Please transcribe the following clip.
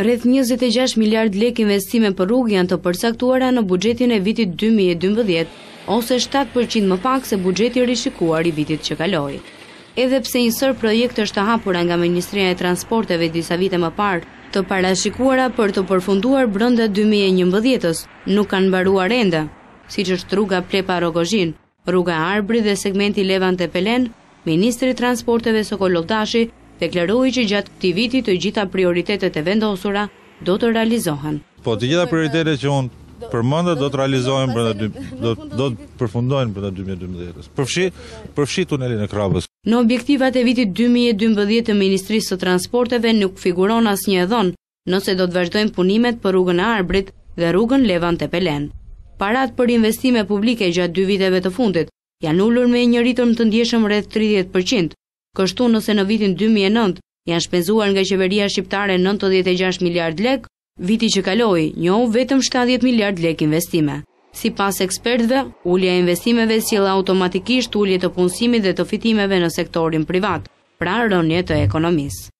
Rreth 26 miliard lek investime për rrugë janë të përsaktuara në bugjetin e vitit 2012, ose 7% më pak se bugjeti rishikuar i vitit që kaloi. Edhe pse një sër projekt është hapura nga Ministria e Transporteve disa vite më parë, të parashikuara për të përfunduar brënda 2011 s nuk kanë barua renda, si që është rruga Plepa Rogozhin, rruga Arbri dhe segmenti Levante Pelen, Ministri Transporteve Sokolovdashi deklaroi që gjatë këtij viti të gjitha prioritetet e vendosura do të realizohen. Po të gjitha prioritetet që unë përmenda do të realizohen brenda do do të përfundojnë brenda 2012-s. Përfshi përfshi tunelin e Krapës. Në objektivat e vitit 2012 të Ministrisë së Transporteve nuk figuron asnjë dhon, nëse do të vazhdojnë punimet për rrugën e Arbrit dhe rrugën Levan Tepelen. Parat për investime publike gjatë dy viteve të fundit janë ulur me një ritëm të ndjeshëm rreth 30%, kështu nëse në vitin 2009 janë shpenzuar nga qeveria shqiptare 96 miliard lek, viti që kaloi një vetëm 70 miliard lek investime. Si pas ekspertve, ullja investimeve si la automatikisht ullje të punësimi dhe të fitimeve në sektorin privat, pra rënje të ekonomisë.